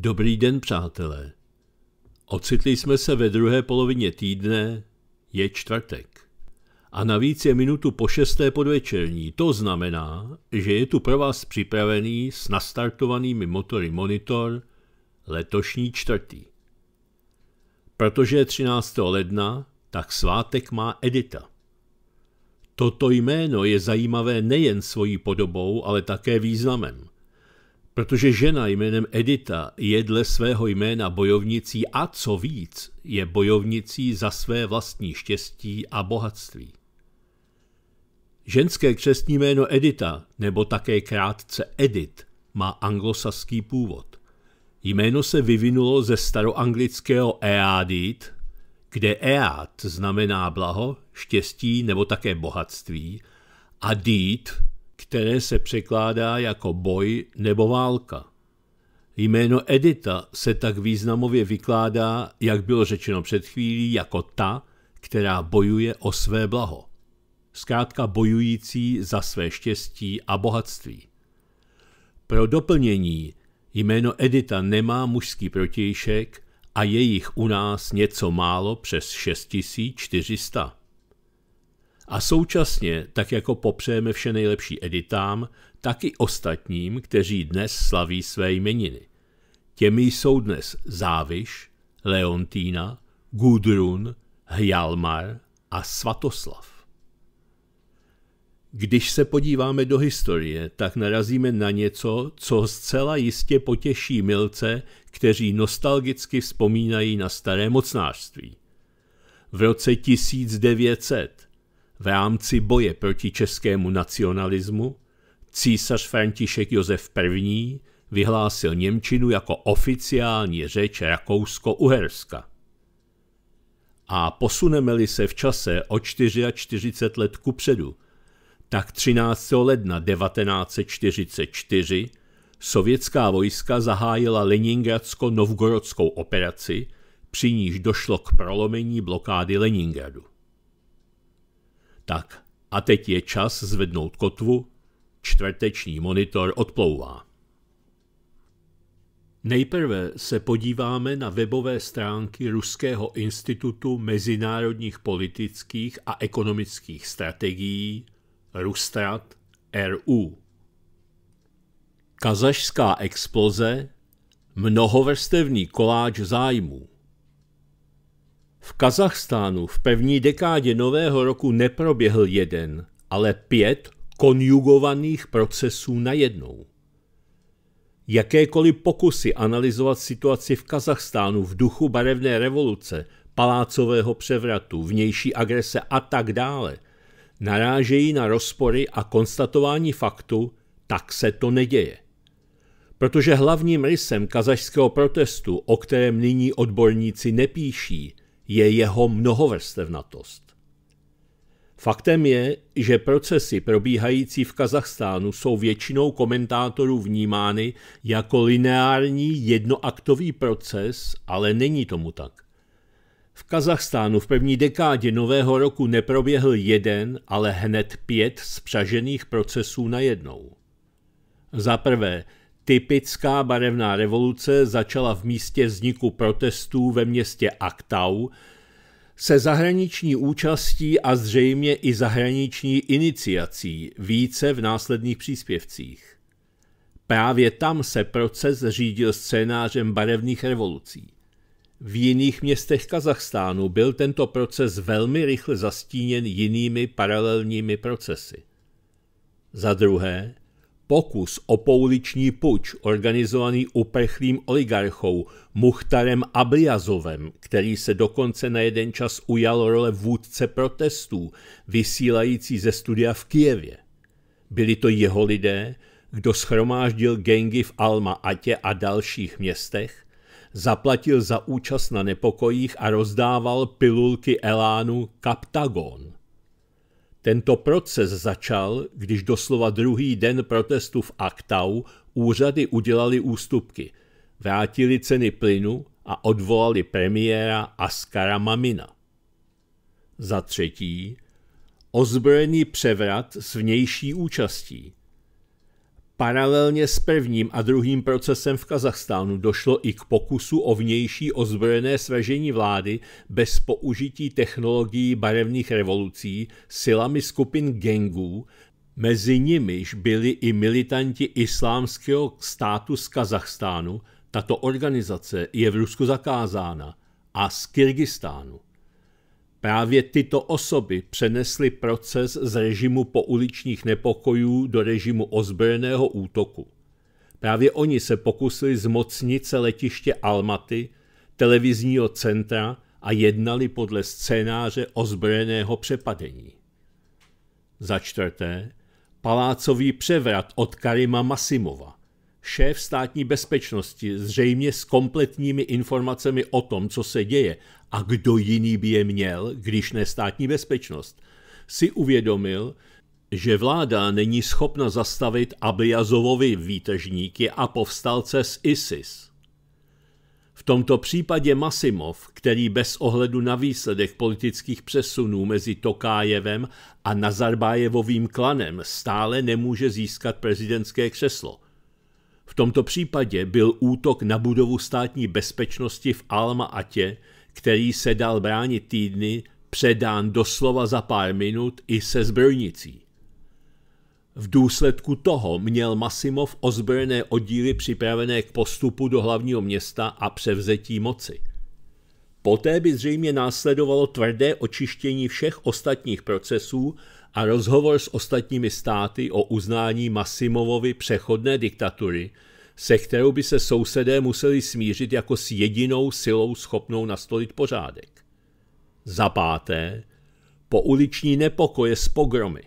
Dobrý den, přátelé. Ocitli jsme se ve druhé polovině týdne, je čtvrtek. A navíc je minutu po šesté podvečerní. To znamená, že je tu pro vás připravený s nastartovanými motory monitor letošní čtvrtý. Protože je 13. ledna, tak svátek má Edita. Toto jméno je zajímavé nejen svojí podobou, ale také významem – Protože žena jménem Edita je dle svého jména bojovnicí a co víc, je bojovnicí za své vlastní štěstí a bohatství. Ženské křestní jméno Edita, nebo také krátce Edit, má anglosaský původ. Jméno se vyvinulo ze staroanglického Eadit, kde Ead znamená blaho, štěstí nebo také bohatství, a Deed které se překládá jako boj nebo válka. Jméno Edita se tak významově vykládá, jak bylo řečeno před chvílí, jako ta, která bojuje o své blaho. Zkrátka bojující za své štěstí a bohatství. Pro doplnění jméno Edita nemá mužský protějšek a je jich u nás něco málo přes 6400. A současně, tak jako popřejeme vše nejlepší editám, tak i ostatním, kteří dnes slaví své jmeniny. Těmi jsou dnes Záviš, Leontína, Gudrun, Hjalmar a Svatoslav. Když se podíváme do historie, tak narazíme na něco, co zcela jistě potěší milce, kteří nostalgicky vzpomínají na staré mocnářství. V roce 1900 v rámci boje proti českému nacionalismu císař František Josef I. vyhlásil Němčinu jako oficiální řeč Rakousko-Uherska. A posuneme-li se v čase o 44 let kupředu, tak 13. ledna 1944 sovětská vojska zahájila Leningradsko-Novgorodskou operaci, při níž došlo k prolomení blokády Leningradu. Tak a teď je čas zvednout kotvu, čtvrteční monitor odplouvá. Nejprve se podíváme na webové stránky Ruského institutu mezinárodních politických a ekonomických strategií Rustrat RU. Kazašská exploze, mnohovrstevný koláč zájmů. V Kazachstánu v první dekádě nového roku neproběhl jeden, ale pět konjugovaných procesů najednou. Jakékoliv pokusy analyzovat situaci v Kazachstánu v duchu barevné revoluce, palácového převratu, vnější agrese a tak dále, narážejí na rozpory a konstatování faktu, tak se to neděje. Protože hlavním rysem kazašského protestu, o kterém nyní odborníci nepíší, je jeho mnohovrstevnatost. Faktem je, že procesy probíhající v Kazachstánu jsou většinou komentátorů vnímány jako lineární jednoaktový proces, ale není tomu tak. V Kazachstánu v první dekádě nového roku neproběhl jeden, ale hned pět spřažených procesů najednou. Za prvé, Typická barevná revoluce začala v místě vzniku protestů ve městě Aktau se zahraniční účastí a zřejmě i zahraniční iniciací, více v následných příspěvcích. Právě tam se proces řídil scénářem barevných revolucí. V jiných městech Kazachstánu byl tento proces velmi rychle zastíněn jinými paralelními procesy. Za druhé, Pokus o pouliční puč organizovaný uprchlým oligarchou Muchtarem Abliazovem, který se dokonce na jeden čas ujal role vůdce protestů, vysílající ze studia v Kijevě. Byli to jeho lidé, kdo schromáždil gengy v Alma-Atě a dalších městech, zaplatil za účast na nepokojích a rozdával pilulky Elánu Kaptagon – tento proces začal, když doslova druhý den protestu v Aktau úřady udělali ústupky, vrátili ceny plynu a odvolali premiéra Askara Mamina. Za třetí, ozbrojený převrat s vnější účastí. Paralelně s prvním a druhým procesem v Kazachstánu došlo i k pokusu o vnější ozbrojené svržení vlády bez použití technologií barevných revolucí silami skupin gengů, mezi nimiž byli i militanti islámského státu z Kazachstánu, tato organizace je v Rusku zakázána, a z Kyrgyzstánu. Právě tyto osoby přenesly proces z režimu pouličních nepokojů do režimu ozbrojeného útoku. Právě oni se pokusili zmocnit se letiště Almaty, televizního centra a jednali podle scénáře ozbrojeného přepadení. Za čtvrté, palácový převrat od Karima Masimova šéf státní bezpečnosti, zřejmě s kompletními informacemi o tom, co se děje. A kdo jiný by je měl, když ne státní bezpečnost? Si uvědomil, že vláda není schopna zastavit Abiyazovovi výtažníky a povstalce z ISIS. V tomto případě Masimov, který bez ohledu na výsledek politických přesunů mezi Tokájevem a Nazarbájevovým klanem stále nemůže získat prezidentské křeslo – tomto případě byl útok na budovu státní bezpečnosti v Alma-Atě, který se dal bránit týdny, předán doslova za pár minut i se zbrojnicí. V důsledku toho měl Masimov ozbrojené oddíly připravené k postupu do hlavního města a převzetí moci. Poté by zřejmě následovalo tvrdé očištění všech ostatních procesů a rozhovor s ostatními státy o uznání Masimovovi přechodné diktatury – se kterou by se sousedé museli smířit jako s jedinou silou schopnou nastolit pořádek. Za páté, uliční nepokoje s pogromy,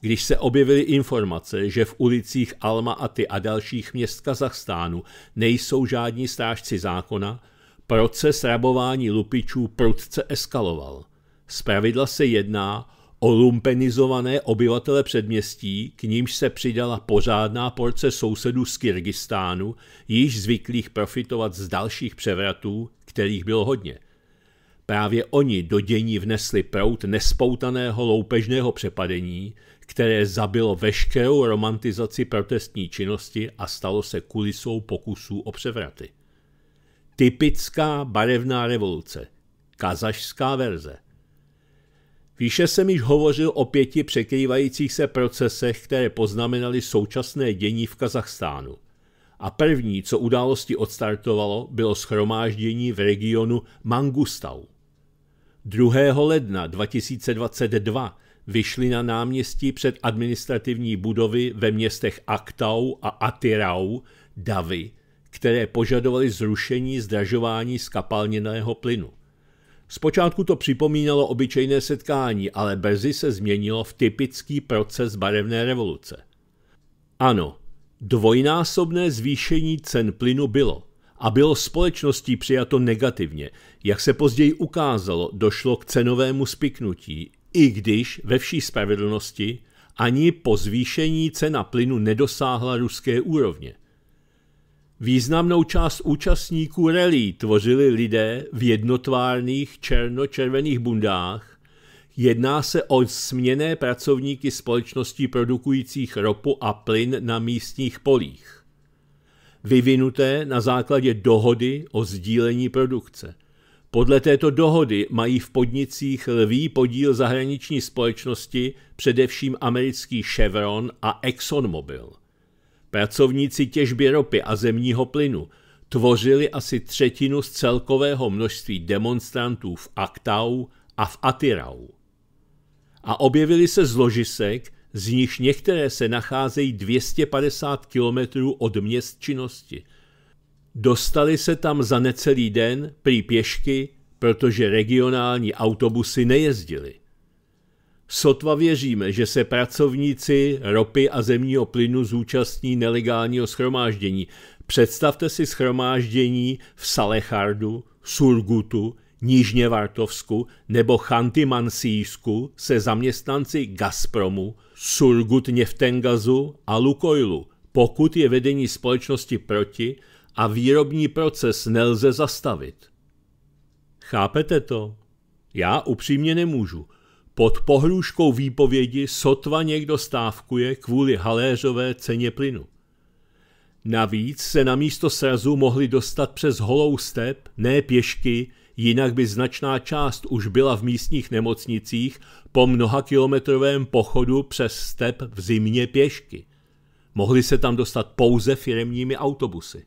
když se objevily informace, že v ulicích Alma Aty a dalších měst Kazachstánu nejsou žádní strážci zákona, proces rabování lupičů prudce eskaloval. Zpravidla se jedná olumpenizované obyvatele předměstí, k nímž se přidala pořádná porce sousedů z Kyrgyzstánu, již zvyklých profitovat z dalších převratů, kterých bylo hodně. Právě oni do dění vnesli prout nespoutaného loupežného přepadení, které zabilo veškerou romantizaci protestní činnosti a stalo se kulisou pokusů o převraty. Typická barevná revoluce. Kazašská verze – Výše jsem již hovořil o pěti překrývajících se procesech, které poznamenaly současné dění v Kazachstánu. A první, co události odstartovalo, bylo schromáždění v regionu Mangustau. 2. ledna 2022 vyšli na náměstí před administrativní budovy ve městech Aktau a Atirau davy, které požadovaly zrušení zdražování skapalněného plynu. Zpočátku to připomínalo obyčejné setkání, ale brzy se změnilo v typický proces barevné revoluce. Ano, dvojnásobné zvýšení cen plynu bylo a bylo společností přijato negativně. Jak se později ukázalo, došlo k cenovému spiknutí, i když ve vší spravedlnosti ani po zvýšení cena plynu nedosáhla ruské úrovně – Významnou část účastníků rally tvořili lidé v jednotvárných černo-červených bundách. Jedná se o směné pracovníky společností produkujících ropu a plyn na místních polích. Vyvinuté na základě dohody o sdílení produkce. Podle této dohody mají v podnicích lvý podíl zahraniční společnosti, především americký Chevron a ExxonMobil. Pracovníci těžby ropy a zemního plynu tvořili asi třetinu z celkového množství demonstrantů v Aktau a v Atirau. A objevili se z ložisek, z nich některé se nacházejí 250 kilometrů od měst činnosti. Dostali se tam za necelý den prý pěšky, protože regionální autobusy nejezdily. Sotva věříme, že se pracovníci ropy a zemního plynu zúčastní nelegálního schromáždění. Představte si schromáždění v Salechardu, Surgutu, Vartovsku nebo Chantymansijsku se zaměstnanci Gazpromu, Surgut Neftengazu a Lukoilu, pokud je vedení společnosti proti a výrobní proces nelze zastavit. Chápete to? Já upřímně nemůžu. Pod pohrůžkou výpovědi sotva někdo stávkuje kvůli haléřové ceně plynu. Navíc se na místo srazu mohli dostat přes holou step, ne pěšky, jinak by značná část už byla v místních nemocnicích po mnoha kilometrovém pochodu přes step v zimě pěšky. Mohli se tam dostat pouze firemními autobusy.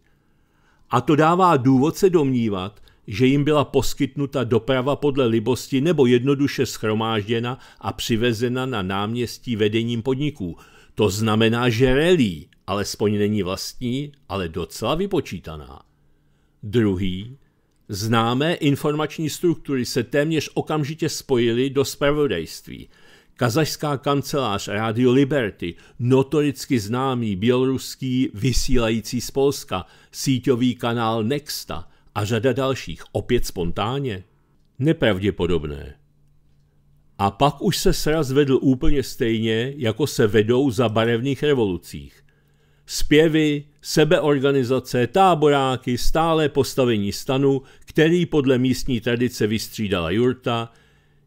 A to dává důvod se domnívat, že jim byla poskytnuta doprava podle libosti nebo jednoduše schromážděna a přivezena na náměstí vedením podniků. To znamená, že relí alespoň není vlastní, ale docela vypočítaná. Druhý, známé informační struktury se téměř okamžitě spojily do spravodajství. Kazašská kancelář Radio Liberty, notoricky známý běloruský vysílající z Polska, síťový kanál Nexta, a řada dalších opět spontánně? Nepravděpodobné. A pak už se sraz vedl úplně stejně, jako se vedou za barevných revolucích. Zpěvy, sebeorganizace, táboráky, stále postavení stanu, který podle místní tradice vystřídala jurta,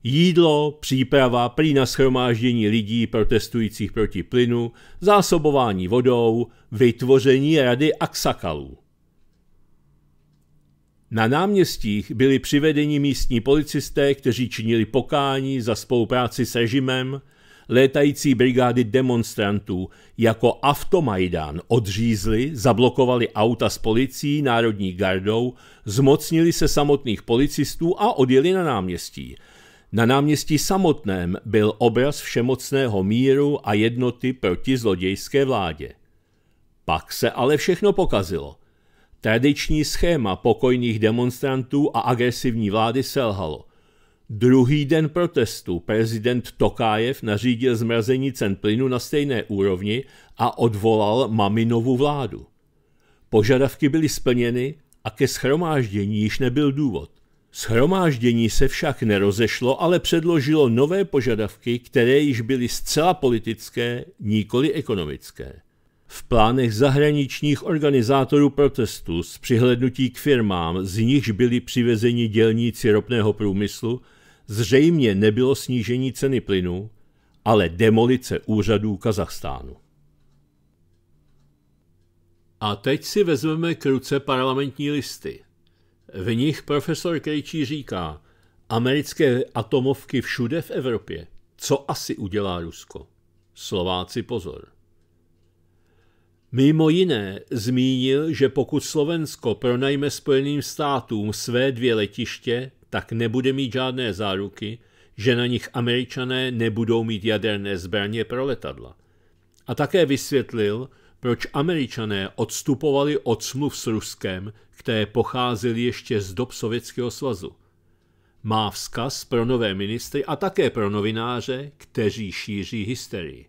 jídlo, příprava, prý na schromáždění lidí protestujících proti plynu, zásobování vodou, vytvoření rady aksakalů. Na náměstích byli přivedeni místní policisté, kteří činili pokání za spolupráci s režimem, létající brigády demonstrantů jako Avtomajdan odřízli, zablokovali auta s policií, národní gardou, zmocnili se samotných policistů a odjeli na náměstí. Na náměstí samotném byl obraz všemocného míru a jednoty proti zlodějské vládě. Pak se ale všechno pokazilo – Tradiční schéma pokojných demonstrantů a agresivní vlády selhalo. Druhý den protestu prezident Tokájev nařídil zmrazení cen plynu na stejné úrovni a odvolal Maminovu vládu. Požadavky byly splněny a ke schromáždění již nebyl důvod. Schromáždění se však nerozešlo, ale předložilo nové požadavky, které již byly zcela politické, nikoli ekonomické. V plánech zahraničních organizátorů protestů s přihlednutí k firmám, z nichž byli přivezeni dělníci ropného průmyslu, zřejmě nebylo snížení ceny plynu, ale demolice úřadů Kazachstánu. A teď si vezmeme k ruce parlamentní listy. V nich profesor Krejčí říká, americké atomovky všude v Evropě. Co asi udělá Rusko? Slováci pozor. Mimo jiné zmínil, že pokud Slovensko pronajme Spojeným státům své dvě letiště, tak nebude mít žádné záruky, že na nich američané nebudou mít jaderné zbraně pro letadla. A také vysvětlil, proč američané odstupovali od smluv s Ruskem, které pocházely ještě z dob Sovětského svazu. Má vzkaz pro nové ministry a také pro novináře, kteří šíří hysterii.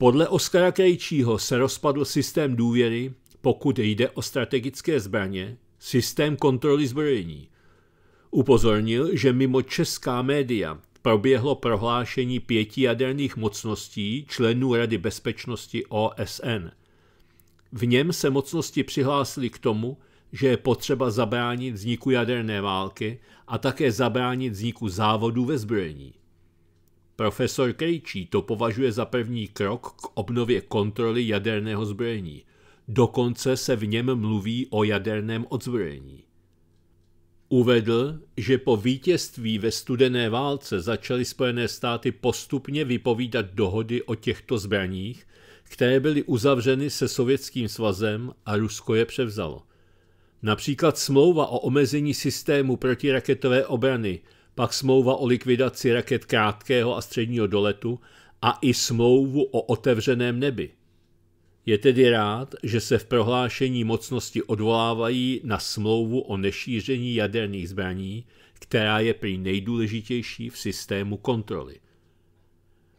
Podle Oskara Krejčího se rozpadl systém důvěry, pokud jde o strategické zbraně, systém kontroly zbrojení. Upozornil, že mimo česká média proběhlo prohlášení pěti jaderných mocností členů Rady bezpečnosti OSN. V něm se mocnosti přihlásili k tomu, že je potřeba zabránit vzniku jaderné války a také zabránit vzniku závodů ve zbrojení. Profesor Krejčí to považuje za první krok k obnově kontroly jaderného zbrojení. Dokonce se v něm mluví o jaderném odzbrojení. Uvedl, že po vítězství ve studené válce začaly Spojené státy postupně vypovídat dohody o těchto zbraních, které byly uzavřeny se Sovětským svazem a Rusko je převzalo. Například smlouva o omezení systému protiraketové obrany – pak smlouva o likvidaci raket krátkého a středního doletu a i smlouvu o otevřeném nebi. Je tedy rád, že se v prohlášení mocnosti odvolávají na smlouvu o nešíření jaderných zbraní, která je prý nejdůležitější v systému kontroly.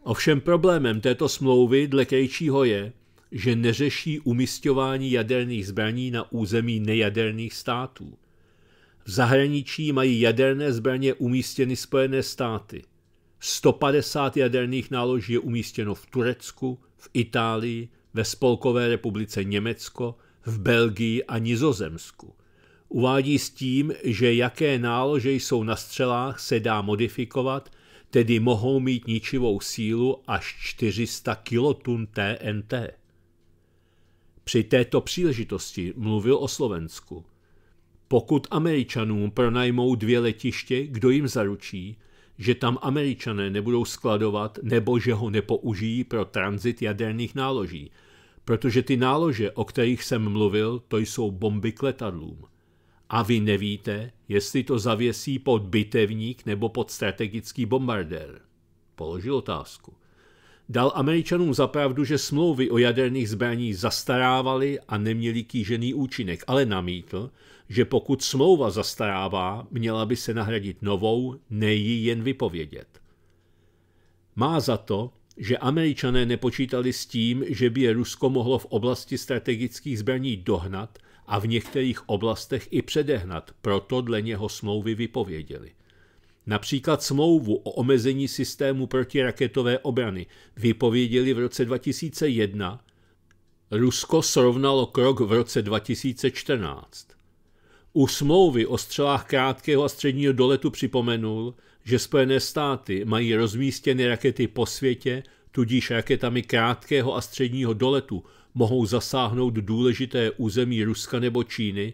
Ovšem problémem této smlouvy dle Krejčího je, že neřeší umistování jaderných zbraní na území nejaderných států – v zahraničí mají jaderné zbraně umístěny Spojené státy. 150 jaderných náloží je umístěno v Turecku, v Itálii, ve Spolkové republice Německo, v Belgii a Nizozemsku. Uvádí s tím, že jaké nálože jsou na střelách, se dá modifikovat, tedy mohou mít ničivou sílu až 400 kilotun TNT. Při této příležitosti mluvil o Slovensku – pokud Američanům pronajmou dvě letiště, kdo jim zaručí, že tam Američané nebudou skladovat nebo že ho nepoužijí pro tranzit jaderných náloží, protože ty nálože, o kterých jsem mluvil, to jsou bomby k letadlům. A vy nevíte, jestli to zavěsí pod bitevník nebo pod strategický bombardér. Položil otázku. Dal Američanům zapravdu, že smlouvy o jaderných zbraních zastarávaly a neměly kýžený účinek, ale namítl, že pokud smlouva zastarává, měla by se nahradit novou, nejí jen vypovědět. Má za to, že američané nepočítali s tím, že by je Rusko mohlo v oblasti strategických zbraní dohnat a v některých oblastech i předehnat, proto dle něho smlouvy vypověděli. Například smlouvu o omezení systému protiraketové obrany vypověděli v roce 2001, Rusko srovnalo krok v roce 2014. U smlouvy o střelách krátkého a středního doletu připomenul, že Spojené státy mají rozmístěny rakety po světě, tudíž raketami krátkého a středního doletu mohou zasáhnout důležité území Ruska nebo Číny,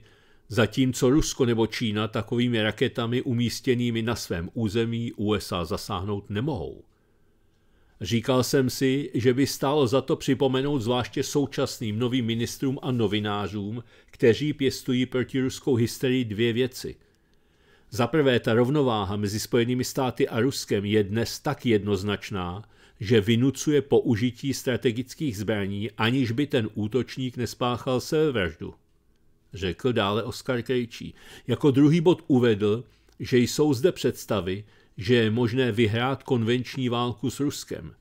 zatímco Rusko nebo Čína takovými raketami umístěnými na svém území USA zasáhnout nemohou. Říkal jsem si, že by stálo za to připomenout zvláště současným novým ministrům a novinářům, kteří pěstují proti ruskou hysterii dvě věci. Za prvé, ta rovnováha mezi Spojenými státy a Ruskem je dnes tak jednoznačná, že vynucuje použití strategických zbraní, aniž by ten útočník nespáchal sebevraždu. Řekl dále Oskar Krejčí. Jako druhý bod uvedl, že jsou zde představy, že je možné vyhrát konvenční válku s Ruskem.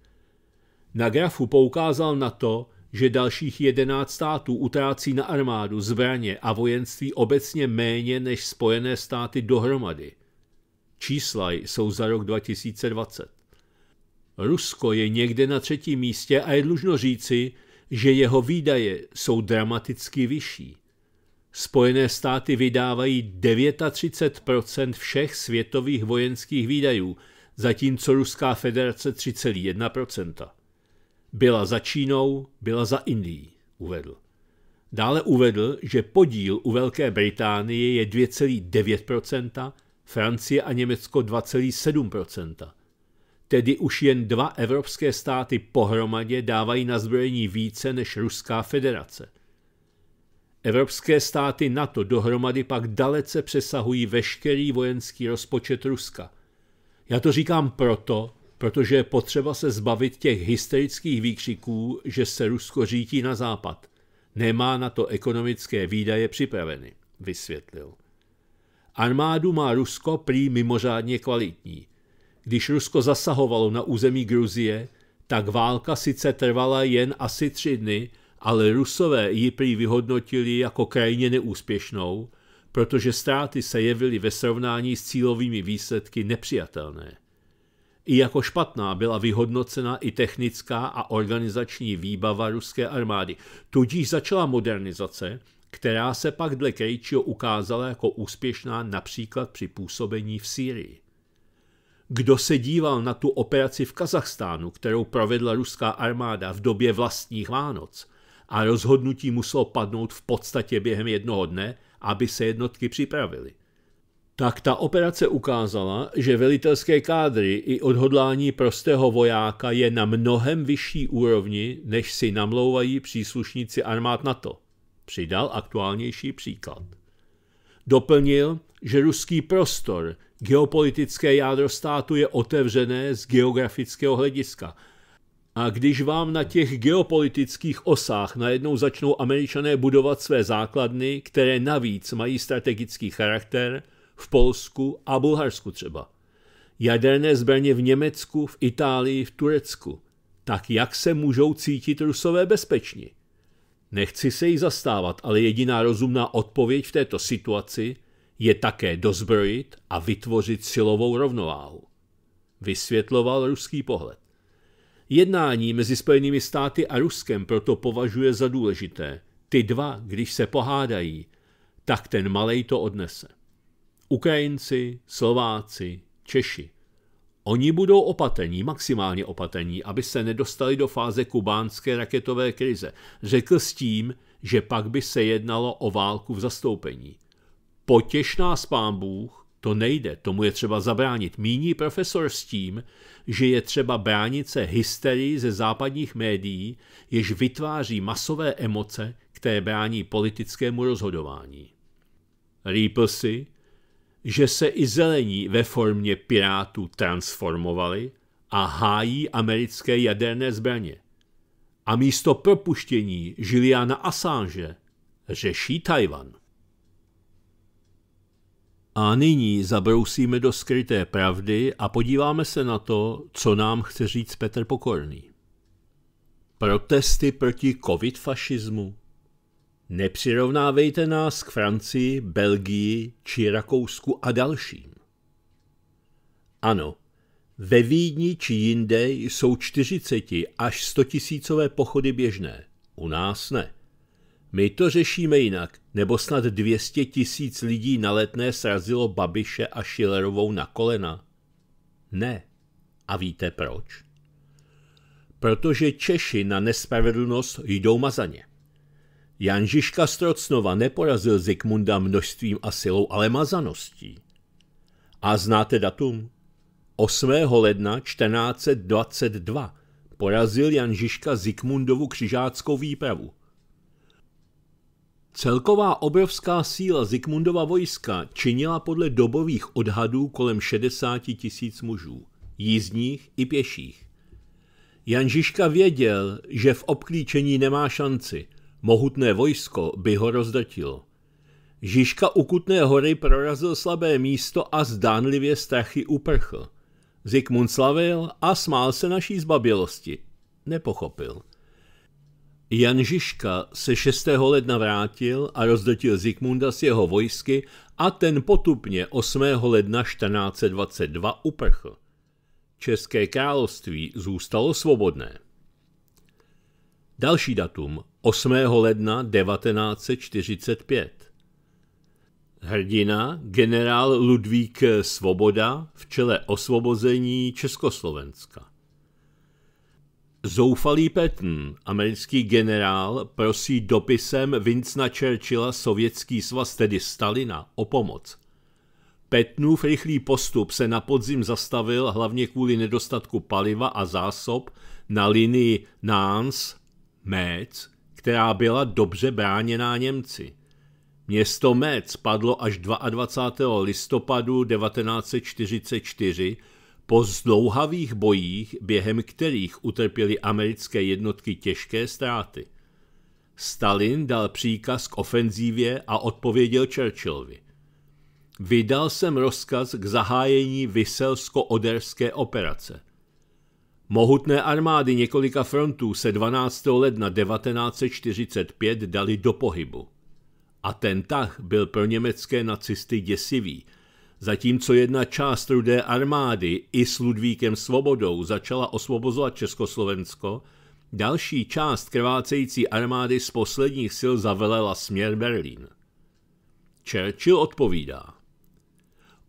Na grafu poukázal na to, že dalších 11 států utrácí na armádu, zbraně a vojenství obecně méně než Spojené státy dohromady. Čísla jsou za rok 2020. Rusko je někde na třetím místě a je dlužno říci, že jeho výdaje jsou dramaticky vyšší. Spojené státy vydávají 39 všech světových vojenských výdajů, zatímco Ruská federace 3,1 Byla za Čínou, byla za Indií, uvedl. Dále uvedl, že podíl u Velké Británie je 2,9 Francie a Německo 2,7 Tedy už jen dva evropské státy pohromadě dávají na zbrojení více než Ruská federace – Evropské státy NATO dohromady pak dalece přesahují veškerý vojenský rozpočet Ruska. Já to říkám proto, protože je potřeba se zbavit těch hysterických výkřiků, že se Rusko řítí na západ. Nemá na to ekonomické výdaje připraveny, vysvětlil. Armádu má Rusko prý mimořádně kvalitní. Když Rusko zasahovalo na území Gruzie, tak válka sice trvala jen asi tři dny, ale Rusové ji prý vyhodnotili jako krajně neúspěšnou, protože ztráty se jevily ve srovnání s cílovými výsledky nepřijatelné. I jako špatná byla vyhodnocena i technická a organizační výbava ruské armády, tudíž začala modernizace, která se pak dle Krejčího ukázala jako úspěšná například při působení v Sýrii. Kdo se díval na tu operaci v Kazachstánu, kterou provedla ruská armáda v době vlastních Vánoc, a rozhodnutí muselo padnout v podstatě během jednoho dne, aby se jednotky připravily. Tak ta operace ukázala, že velitelské kádry i odhodlání prostého vojáka je na mnohem vyšší úrovni, než si namlouvají příslušníci armád NATO. Přidal aktuálnější příklad. Doplnil, že ruský prostor, geopolitické jádro státu je otevřené z geografického hlediska – a když vám na těch geopolitických osách najednou začnou američané budovat své základny, které navíc mají strategický charakter, v Polsku a Bulharsku třeba, jaderné zbraně v Německu, v Itálii, v Turecku, tak jak se můžou cítit rusové bezpečně? Nechci se jí zastávat, ale jediná rozumná odpověď v této situaci je také dozbrojit a vytvořit silovou rovnováhu. Vysvětloval ruský pohled. Jednání mezi Spojenými státy a Ruskem proto považuje za důležité. Ty dva, když se pohádají, tak ten malej to odnese. Ukrajinci, Slováci, Češi. Oni budou opatrní, maximálně opatrní, aby se nedostali do fáze kubánské raketové krize. Řekl s tím, že pak by se jednalo o válku v zastoupení. Potěšná spán Bůh, to nejde, tomu je třeba zabránit. Míní profesor s tím, že je třeba bránit se hysterii ze západních médií, jež vytváří masové emoce, které brání politickému rozhodování. Rýpl si, že se i zelení ve formě pirátů transformovali a hájí americké jaderné zbraně. A místo propuštění Juliana Assange řeší Tajvan. A nyní zabrousíme do skryté pravdy a podíváme se na to, co nám chce říct Petr Pokorný. Protesty proti covid fašismu. Nepřirovnávejte nás k Francii, Belgii či Rakousku a dalším. Ano, ve Vídni či jinde jsou 40 až 100 tisícové pochody běžné, u nás ne. My to řešíme jinak, nebo snad 200 tisíc lidí na letné srazilo Babiše a Schillerovou na kolena? Ne. A víte proč? Protože Češi na nespravedlnost jdou mazaně. Jan Žižka Strocnova neporazil Zikmunda množstvím a silou, ale mazaností. A znáte datum? 8. ledna 1422 porazil Jan Žižka Zikmundovu křižáckou výpravu – Celková obrovská síla Zikmundova vojska činila podle dobových odhadů kolem 60 tisíc mužů, jízdních i pěších. Jan Žižka věděl, že v obklíčení nemá šanci, mohutné vojsko by ho rozdrtilo. Žižka u Kutné hory prorazil slabé místo a zdánlivě strachy uprchl. Zikmund slavil a smál se naší zbabělosti. Nepochopil – Jan Žižka se 6. ledna vrátil a rozdotil Zikmunda s jeho vojsky a ten potupně 8. ledna 1422 uprchl. České království zůstalo svobodné. Další datum 8. ledna 1945. Hrdina generál Ludvík Svoboda v čele osvobození Československa. Zoufalý Patton, americký generál, prosí dopisem Vincna Churchilla sovětský svaz, tedy Stalina, o pomoc. Petnův rychlý postup se na podzim zastavil hlavně kvůli nedostatku paliva a zásob na linii Nance, metz která byla dobře bráněná Němci. Město Metz padlo až 22. listopadu 1944 po zdlouhavých bojích, během kterých utrpěly americké jednotky těžké ztráty, Stalin dal příkaz k ofenzívě a odpověděl Churchillovi. Vydal jsem rozkaz k zahájení Vyselsko-Oderské operace. Mohutné armády několika frontů se 12. ledna 1945 dali do pohybu. A ten tah byl pro německé nacisty děsivý – Zatímco jedna část rudé armády i s Ludvíkem Svobodou začala osvobozovat Československo, další část krvácející armády z posledních sil zavelela směr Berlín. Churchill odpovídá.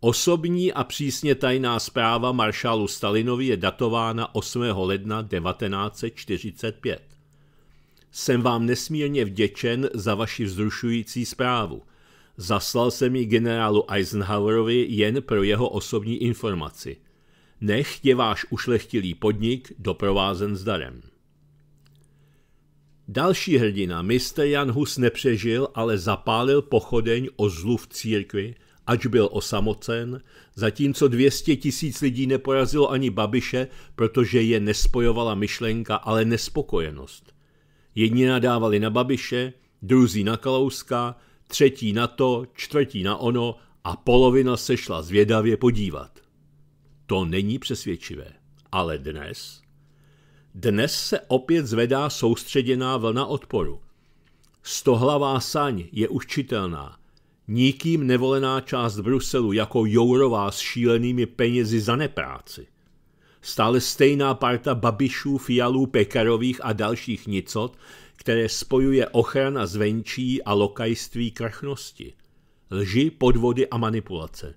Osobní a přísně tajná zpráva maršálu Stalinovi je datována 8. ledna 1945. Jsem vám nesmírně vděčen za vaši vzrušující zprávu – Zaslal jsem ji generálu Eisenhowerovi jen pro jeho osobní informaci. Nech je váš ušlechtilý podnik doprovázen zdarem. Další hrdina, Mr. Jan Hus, nepřežil, ale zapálil pochodeň o zlu v církvi, ač byl osamocen, zatímco 200 tisíc lidí neporazilo ani Babiše, protože je nespojovala myšlenka, ale nespokojenost. Jedni nadávali na Babiše, druzí na Kalouska, třetí na to, čtvrtí na ono a polovina se šla zvědavě podívat. To není přesvědčivé. Ale dnes? Dnes se opět zvedá soustředěná vlna odporu. Stohlavá saň je už čitelná. Nikým nevolená část Bruselu jako Jourová s šílenými penězi za nepráci. Stále stejná parta babišů, fialů, pekarových a dalších nicot které spojuje ochrana zvenčí a lokajství krachnosti, lži, podvody a manipulace.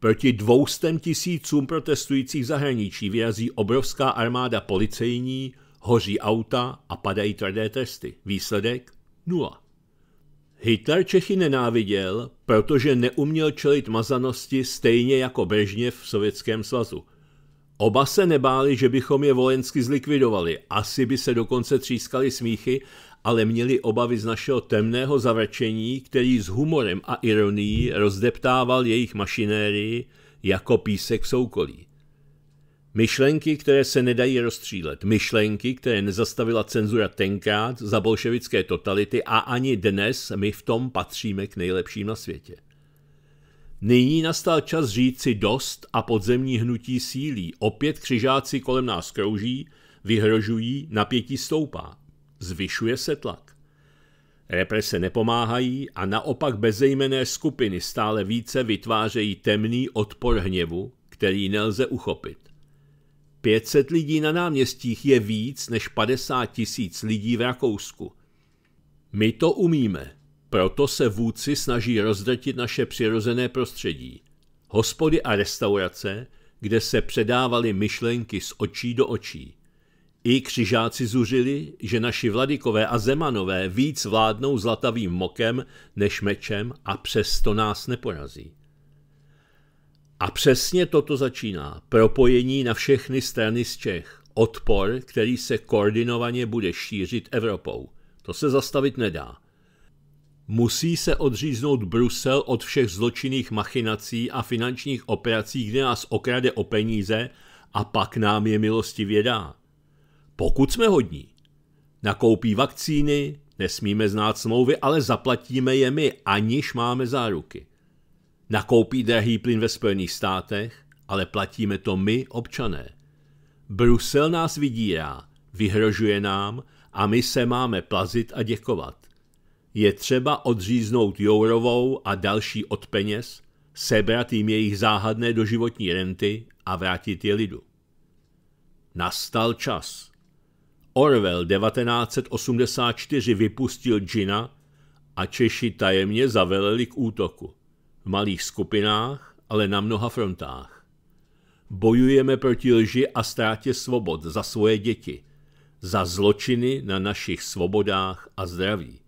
Proti dvoustem tisícům protestujících zahraničí vyrazí obrovská armáda policejní, hoří auta a padají tvrdé testy. Výsledek? Nula. Hitler Čechy nenáviděl, protože neuměl čelit mazanosti stejně jako Brežně v Sovětském svazu – Oba se nebáli, že bychom je vojensky zlikvidovali. Asi by se dokonce třískali smíchy, ale měli obavy z našeho temného zavrčení, který s humorem a ironií rozdeptával jejich mašinérii jako písek v soukolí. Myšlenky, které se nedají rozstřílet, myšlenky, které nezastavila cenzura tenkrát za bolševické totality a ani dnes my v tom patříme k nejlepším na světě. Nyní nastal čas si dost a podzemní hnutí sílí. Opět křižáci kolem nás krouží, vyhrožují, napětí stoupá. Zvyšuje se tlak. Represe nepomáhají a naopak bezejmené skupiny stále více vytvářejí temný odpor hněvu, který nelze uchopit. 500 lidí na náměstích je víc než 50 tisíc lidí v Rakousku. My to umíme, proto se vůdci snaží rozdrtit naše přirozené prostředí. Hospody a restaurace, kde se předávaly myšlenky z očí do očí. I křižáci zuřili, že naši vladikové a zemanové víc vládnou zlatavým mokem než mečem a přesto nás neporazí. A přesně toto začíná. Propojení na všechny strany z Čech. Odpor, který se koordinovaně bude šířit Evropou. To se zastavit nedá. Musí se odříznout Brusel od všech zločinných machinací a finančních operací, kde nás okrade o peníze a pak nám je milosti vědá. Pokud jsme hodní. Nakoupí vakcíny, nesmíme znát smlouvy, ale zaplatíme je my, aniž máme záruky. Nakoupí drahý plyn ve Spojených státech, ale platíme to my, občané. Brusel nás vydírá, vyhrožuje nám a my se máme plazit a děkovat je třeba odříznout Jourovou a další od peněz, sebrat jim jejich záhadné doživotní renty a vrátit je lidu. Nastal čas. Orwell 1984 vypustil džina a Češi tajemně zaveleli k útoku. V malých skupinách, ale na mnoha frontách. Bojujeme proti lži a ztrátě svobod za svoje děti, za zločiny na našich svobodách a zdraví.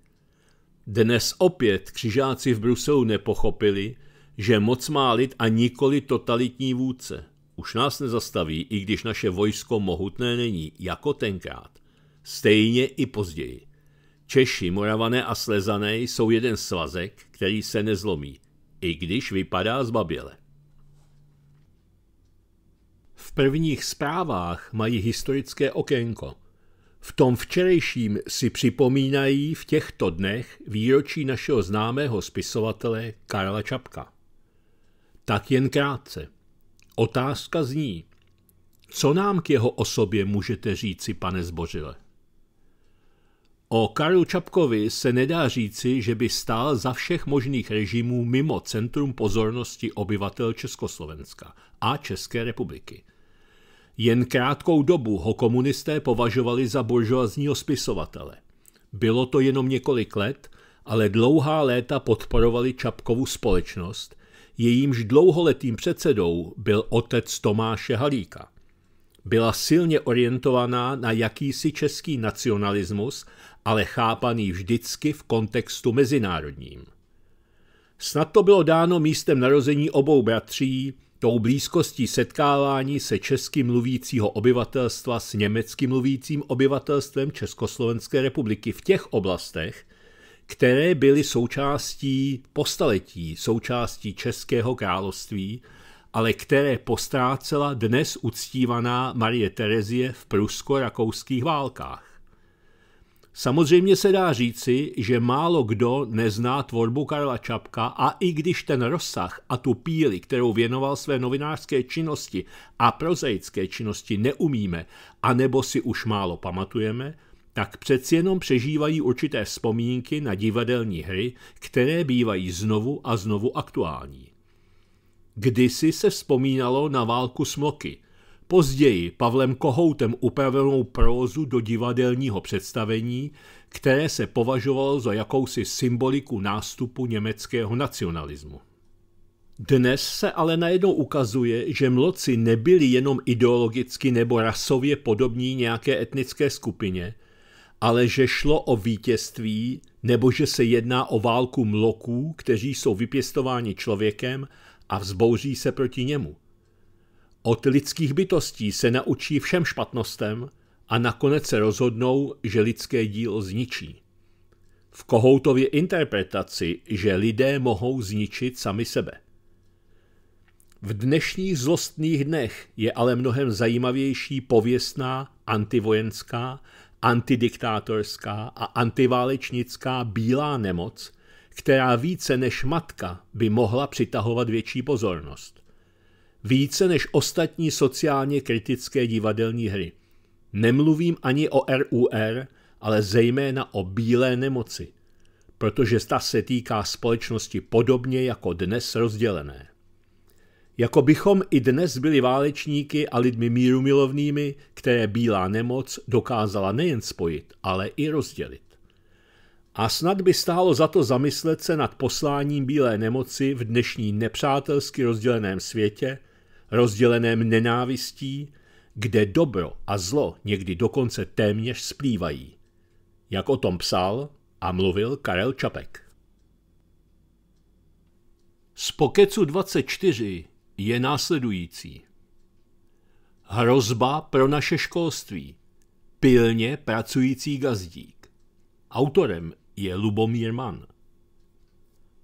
Dnes opět křižáci v Bruselu nepochopili, že moc má lid a nikoli totalitní vůdce. Už nás nezastaví, i když naše vojsko mohutné není, jako tenkrát. Stejně i později. Češi, Moravané a Slezané jsou jeden svazek, který se nezlomí, i když vypadá zbaběle. V prvních zprávách mají historické okénko – v tom včerejším si připomínají v těchto dnech výročí našeho známého spisovatele Karla Čapka. Tak jen krátce. Otázka zní, co nám k jeho osobě můžete říci, pane Zbořile? O Karlu Čapkovi se nedá říci, že by stál za všech možných režimů mimo centrum pozornosti obyvatel Československa a České republiky – jen krátkou dobu ho komunisté považovali za buržoazního spisovatele. Bylo to jenom několik let, ale dlouhá léta podporovali Čapkovu společnost, jejímž dlouholetým předsedou byl otec Tomáše Halíka. Byla silně orientovaná na jakýsi český nacionalismus, ale chápaný vždycky v kontextu mezinárodním. Snad to bylo dáno místem narození obou bratří, Tou blízkostí setkávání se česky mluvícího obyvatelstva s německy mluvícím obyvatelstvem Československé republiky v těch oblastech, které byly součástí postaletí, součástí Českého království, ale které postrácela dnes uctívaná Marie Terezie v prusko-rakouských válkách. Samozřejmě se dá říci, že málo kdo nezná tvorbu Karla Čapka a i když ten rozsah a tu píli, kterou věnoval své novinářské činnosti a prozaické činnosti neumíme, anebo si už málo pamatujeme, tak přeci jenom přežívají určité vzpomínky na divadelní hry, které bývají znovu a znovu aktuální. Kdysi se vzpomínalo na válku smoky – později Pavlem Kohoutem upravenou prózu do divadelního představení, které se považovalo za jakousi symboliku nástupu německého nacionalismu. Dnes se ale najednou ukazuje, že mloci nebyli jenom ideologicky nebo rasově podobní nějaké etnické skupině, ale že šlo o vítězství nebo že se jedná o válku mloků, kteří jsou vypěstováni člověkem a vzbouří se proti němu – od lidských bytostí se naučí všem špatnostem a nakonec se rozhodnou, že lidské dílo zničí. V Kohoutově interpretaci, že lidé mohou zničit sami sebe. V dnešních zlostných dnech je ale mnohem zajímavější pověstná antivojenská, antidiktátorská a antiválečnická bílá nemoc, která více než matka by mohla přitahovat větší pozornost více než ostatní sociálně kritické divadelní hry. Nemluvím ani o RUR, ale zejména o bílé nemoci, protože ta se týká společnosti podobně jako dnes rozdělené. Jako bychom i dnes byli válečníky a lidmi míru milovnými, které bílá nemoc dokázala nejen spojit, ale i rozdělit. A snad by stálo za to zamyslet se nad posláním bílé nemoci v dnešní nepřátelsky rozděleném světě rozděleném nenávistí, kde dobro a zlo někdy dokonce téměř splývají. Jak o tom psal a mluvil Karel Čapek. Z pokecu 24 je následující. Hrozba pro naše školství. Pilně pracující gazdík. Autorem je Lubomír Mann.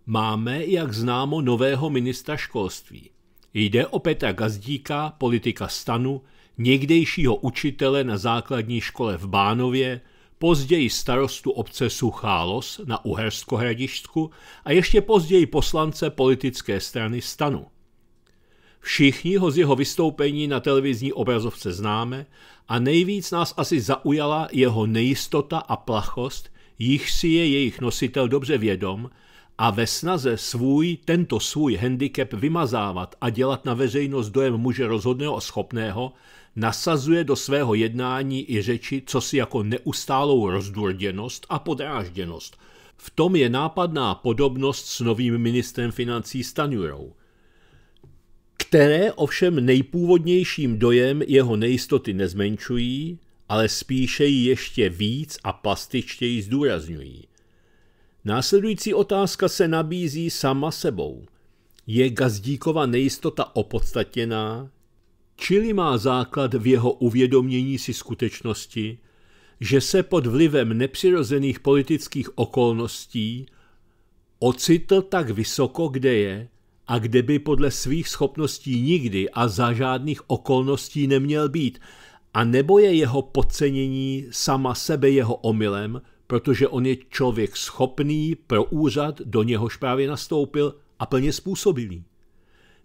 Máme, jak známo, nového ministra školství. Jde o Petra Gazdíka, politika stanu, někdejšího učitele na základní škole v Bánově, později starostu obce Suchálos na Uherskohradišťsku a ještě později poslance politické strany stanu. Všichni ho z jeho vystoupení na televizní obrazovce známe a nejvíc nás asi zaujala jeho nejistota a plachost, jich si je jejich nositel dobře vědom a ve snaze svůj, tento svůj handicap vymazávat a dělat na veřejnost dojem muže rozhodného a schopného, nasazuje do svého jednání i řeči, co si jako neustálou rozdurděnost a podrážděnost. V tom je nápadná podobnost s novým ministrem financí Stanurou, které ovšem nejpůvodnějším dojem jeho nejistoty nezmenšují, ale spíše ji ještě víc a plastičtěji zdůrazňují. Následující otázka se nabízí sama sebou. Je Gazdíkova nejistota opodstatněná, čili má základ v jeho uvědomění si skutečnosti, že se pod vlivem nepřirozených politických okolností ocitl tak vysoko, kde je, a kde by podle svých schopností nikdy a za žádných okolností neměl být, a nebo je jeho podcenění sama sebe jeho omylem, protože on je člověk schopný pro úřad, do něhož právě nastoupil a plně způsobilý.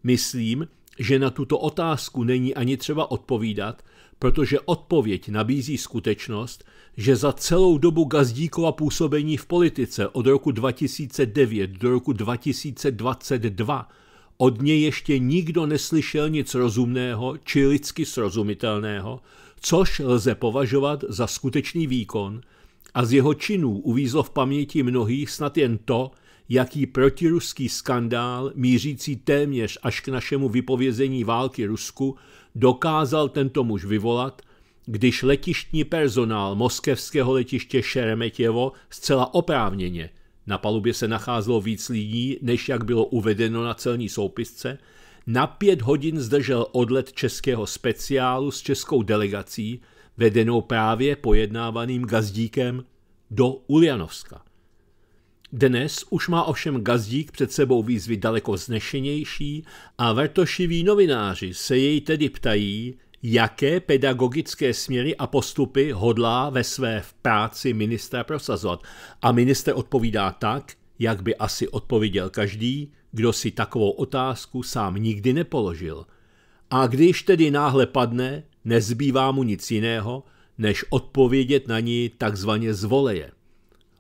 Myslím, že na tuto otázku není ani třeba odpovídat, protože odpověď nabízí skutečnost, že za celou dobu Gazdíkova působení v politice od roku 2009 do roku 2022 od něj ještě nikdo neslyšel nic rozumného či lidsky srozumitelného, což lze považovat za skutečný výkon – a z jeho činů uvízlo v paměti mnohých snad jen to, jaký protiruský skandál, mířící téměř až k našemu vypovězení války Rusku, dokázal tento muž vyvolat, když letištní personál moskevského letiště Šeremetěvo zcela oprávněně na palubě se nacházelo víc lidí, než jak bylo uvedeno na celní soupisce, na pět hodin zdržel odlet českého speciálu s českou delegací, vedenou právě pojednávaným gazdíkem do Uljanovska. Dnes už má ovšem gazdík před sebou výzvy daleko znešenější a vrtošiví novináři se jej tedy ptají, jaké pedagogické směry a postupy hodlá ve své práci ministra prosazovat. A minister odpovídá tak, jak by asi odpověděl každý, kdo si takovou otázku sám nikdy nepoložil. A když tedy náhle padne, nezbývá mu nic jiného, než odpovědět na ní takzvaně zvoleje.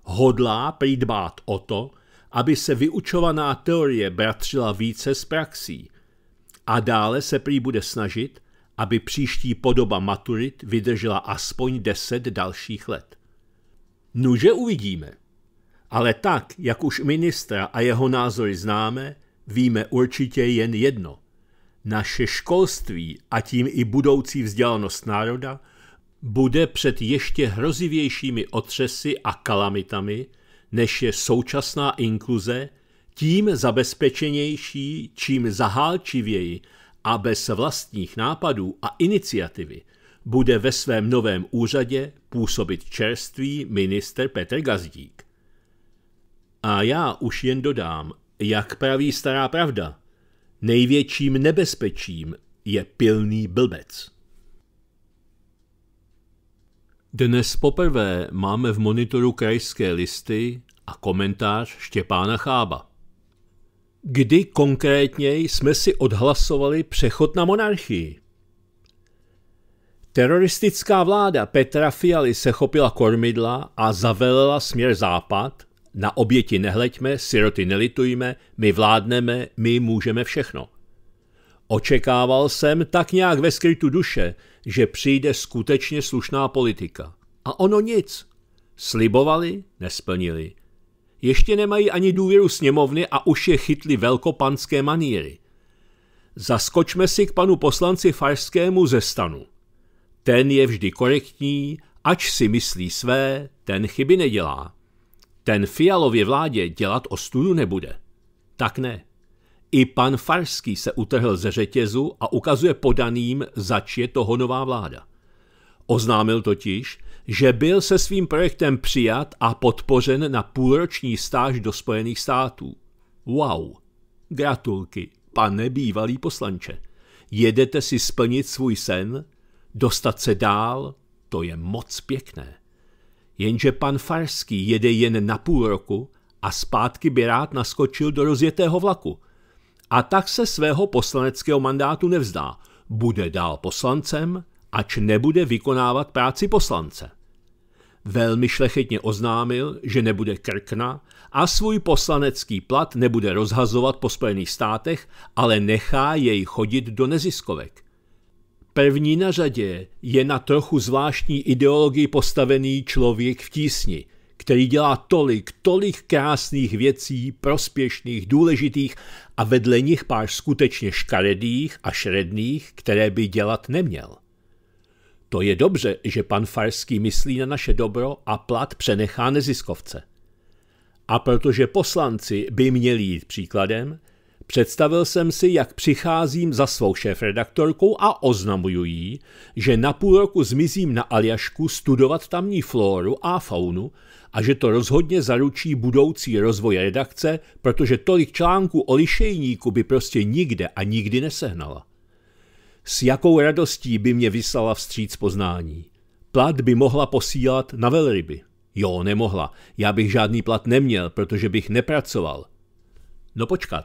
Hodlá prý dbát o to, aby se vyučovaná teorie bratřila více s praxí a dále se prý bude snažit, aby příští podoba maturit vydržela aspoň deset dalších let. Nuže uvidíme. Ale tak, jak už ministra a jeho názory známe, víme určitě jen jedno – naše školství a tím i budoucí vzdělanost národa bude před ještě hrozivějšími otřesy a kalamitami, než je současná inkluze, tím zabezpečenější, čím zahálčivěji a bez vlastních nápadů a iniciativy bude ve svém novém úřadě působit čerstvý minister Petr Gazdík. A já už jen dodám, jak praví stará pravda – Největším nebezpečím je pilný blbec. Dnes poprvé máme v monitoru krajské listy a komentář Štěpána Chába. Kdy konkrétně jsme si odhlasovali přechod na monarchii? Teroristická vláda Petra Fialy se chopila kormidla a zavelela směr západ na oběti nehleďme, siroty nelitujme, my vládneme, my můžeme všechno. Očekával jsem tak nějak ve skrytu duše, že přijde skutečně slušná politika. A ono nic. Slibovali, nesplnili. Ještě nemají ani důvěru sněmovny a už je chytli velkopanské maníry. Zaskočme si k panu poslanci Farskému ze stanu. Ten je vždy korektní, ač si myslí své, ten chyby nedělá ten fialově vládě dělat ostudu nebude. Tak ne. I pan Farský se utrhl ze řetězu a ukazuje podaným, zač je toho nová vláda. Oznámil totiž, že byl se svým projektem přijat a podpořen na půlroční stáž do Spojených států. Wow! Gratulky, pane bývalý poslanče. Jedete si splnit svůj sen? Dostat se dál? To je moc pěkné jenže pan Farský jede jen na půl roku a zpátky by rád naskočil do rozjetého vlaku. A tak se svého poslaneckého mandátu nevzdá, bude dál poslancem, ač nebude vykonávat práci poslance. Velmi šlechetně oznámil, že nebude krkna a svůj poslanecký plat nebude rozhazovat po Spojených státech, ale nechá jej chodit do neziskovek. První na řadě je na trochu zvláštní ideologii postavený člověk v tísni, který dělá tolik, tolik krásných věcí, prospěšných, důležitých a vedle nich pár skutečně škaredých a šredných, které by dělat neměl. To je dobře, že pan Farský myslí na naše dobro a plat přenechá neziskovce. A protože poslanci by měli jít příkladem, Představil jsem si, jak přicházím za svou šéfredaktorkou a oznamuju jí, že na půl roku zmizím na Aljašku studovat tamní floru a faunu a že to rozhodně zaručí budoucí rozvoj redakce, protože tolik článků o lišejníku by prostě nikde a nikdy nesehnala. S jakou radostí by mě vyslala vstříc poznání. Plat by mohla posílat na velryby. Jo, nemohla. Já bych žádný plat neměl, protože bych nepracoval. No počkat,